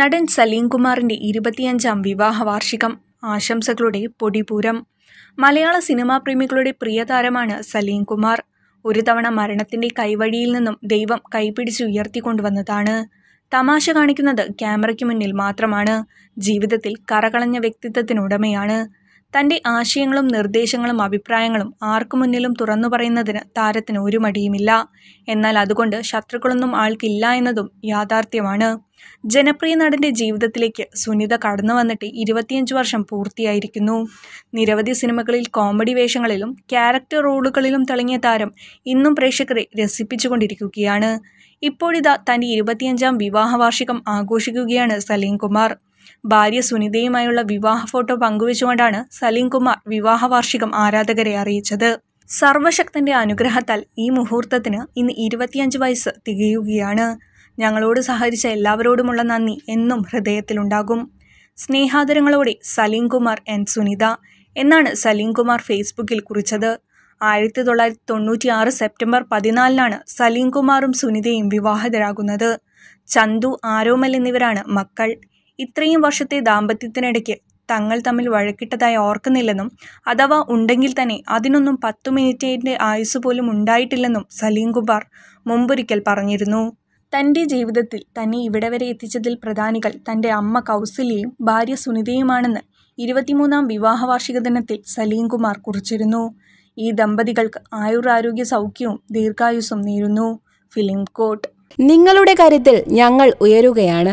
നടൻ സലീം കുമാറിൻ്റെ ഇരുപത്തിയഞ്ചാം വിവാഹ വാർഷികം ആശംസകളുടെ പൊടിപൂരം മലയാള സിനിമാ പ്രേമികളുടെ പ്രിയതാരമാണ് സലീം കുമാർ ഒരു തവണ മരണത്തിൻ്റെ കൈവഴിയിൽ നിന്നും ദൈവം കൈപിടിച്ച് ഉയർത്തിക്കൊണ്ടുവന്നതാണ് തമാശ കാണിക്കുന്നത് ക്യാമറയ്ക്ക് മുന്നിൽ മാത്രമാണ് ജീവിതത്തിൽ കറകളഞ്ഞ വ്യക്തിത്വത്തിനുടമയാണ് തൻ്റെ ആശയങ്ങളും നിർദ്ദേശങ്ങളും അഭിപ്രായങ്ങളും ആർക്കു മുന്നിലും തുറന്നു പറയുന്നതിന് താരത്തിന് ഒരു മടിയുമില്ല എന്നാൽ അതുകൊണ്ട് ശത്രുക്കളൊന്നും ആൾക്കില്ല എന്നതും യാഥാർത്ഥ്യമാണ് ജനപ്രിയ നടൻ്റെ ജീവിതത്തിലേക്ക് സുനിത കടന്നു വന്നിട്ട് ഇരുപത്തിയഞ്ച് വർഷം പൂർത്തിയായിരിക്കുന്നു നിരവധി സിനിമകളിൽ കോമഡി വേഷങ്ങളിലും ക്യാരക്ടർ റോളുകളിലും തിളങ്ങിയ താരം ഇന്നും പ്രേക്ഷകരെ രസിപ്പിച്ചുകൊണ്ടിരിക്കുകയാണ് ഇപ്പോഴിതാ തൻ്റെ ഇരുപത്തിയഞ്ചാം വിവാഹവാർഷികം ആഘോഷിക്കുകയാണ് സലീം കുമാർ ഭാര്യ സുനിതയുമായുള്ള വിവാഹ ഫോട്ടോ പങ്കുവച്ചുകൊണ്ടാണ് സലീം കുമാർ വിവാഹ വാർഷികം ആരാധകരെ അറിയിച്ചത് സർവശക്തന്റെ അനുഗ്രഹത്താൽ ഈ മുഹൂർത്തത്തിന് ഇന്ന് ഇരുപത്തിയഞ്ച് വയസ്സ് തികയുകയാണ് ഞങ്ങളോട് സഹകരിച്ച എല്ലാവരോടുമുള്ള നന്ദി എന്നും ഹൃദയത്തിലുണ്ടാകും സ്നേഹാദരങ്ങളോടെ സലീം കുമാർ ആൻഡ് സുനിത എന്നാണ് സലീം കുമാർ ഫേസ്ബുക്കിൽ കുറിച്ചത് ആയിരത്തി തൊള്ളായിരത്തി തൊണ്ണൂറ്റി ആറ് സെപ്റ്റംബർ പതിനാലിനാണ് സലീം കുമാറും സുനിതയും വിവാഹിതരാകുന്നത് ചന്തു ആരോമൽ എന്നിവരാണ് മക്കൾ ഇത്രയും വർഷത്തെ ദാമ്പത്യത്തിനിടയ്ക്ക് തങ്ങൾ തമ്മിൽ വഴക്കിട്ടതായി ഓർക്കുന്നില്ലെന്നും അഥവാ ഉണ്ടെങ്കിൽ തന്നെ അതിനൊന്നും പത്തു മിനിറ്റേൻ്റെ ആയുസ് പോലും ഉണ്ടായിട്ടില്ലെന്നും സലീം കുമാർ മുമ്പൊരിക്കൽ പറഞ്ഞിരുന്നു തൻ്റെ ജീവിതത്തിൽ തന്നെ ഇവിടെ വരെ എത്തിച്ചതിൽ പ്രധാനികൾ തൻ്റെ അമ്മ കൗസല്യയും ഭാര്യ സുനിതയുമാണെന്ന് ഇരുപത്തിമൂന്നാം വിവാഹവാർഷിക ദിനത്തിൽ സലീം കുമാർ കുറിച്ചിരുന്നു ഈ ദമ്പതികൾക്ക് ആയുരാരോഗ്യ സൗഖ്യവും ദീർഘായുസ്സും നേരുന്നു ഫിലിം കോട്ട് നിങ്ങളുടെ കാര്യത്തിൽ ഞങ്ങൾ ഉയരുകയാണ്